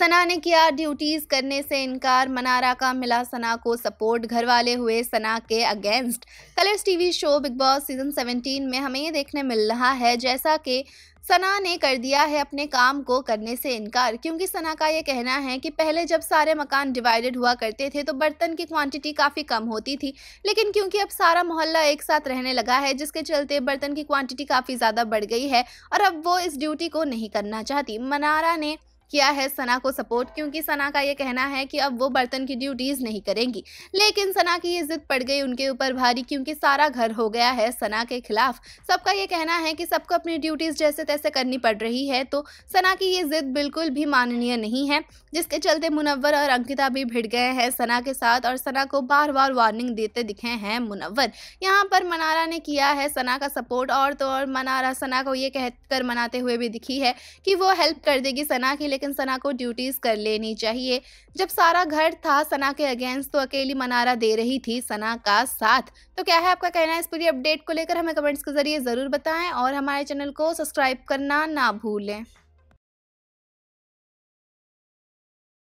सना ने किया ड्यूटीज़ करने से इनकार मनारा का मिला सना को सपोर्ट घर वाले हुए सना के against Colors TV show Bigg Boss season 17 में हमें ये देखने मिल रहा है जैसा कि सना ने कर दिया है अपने काम को करने से इनकार क्योंकि सना का ये कहना है कि पहले जब सारे मकान डिवाइडेड हुआ करते थे तो बर्तन की क्वांटिटी काफ़ी कम होती थी लेकिन क्योंकि अब सारा मोहल्ला एक साथ रहने लगा है जिसके चलते बर्तन की क्वांटिटी काफ़ी ज़्यादा बढ़ गई है और अब वो इस ड्यूटी को नहीं करना चाहती मनारा ने किया है सना को सपोर्ट क्योंकि सना का ये कहना है कि अब वो बर्तन की ड्यूटीज़ नहीं करेंगी लेकिन सना की ये जिद पड़ गई उनके ऊपर भारी क्योंकि सारा घर हो गया है सना के खिलाफ सबका ये कहना है कि सबको अपनी ड्यूटीज़ जैसे तैसे करनी पड़ रही है तो सना की ये जिद बिल्कुल भी माननीय नहीं है जिसके चलते मुनवर और अंकिता भी भिड़ गए हैं सना के साथ और सना को बार बार वार्निंग देते दिखे हैं मुनवर यहाँ पर मनारा ने किया है सना का सपोर्ट और तो और मनारा सना को ये कहकर मनाते हुए भी दिखी है कि वो हेल्प कर देगी सना की लेकिन सना को ड्यूटीज़ कर लेनी चाहिए जब सारा घर था सना के अगेंस्ट तो अकेली मनारा दे रही थी सना का साथ तो क्या है आपका कहना है इस पूरी अपडेट को लेकर हमें कमेंट्स के ज़रिए ज़रूर बताएं और हमारे चैनल को सब्सक्राइब करना ना भूलें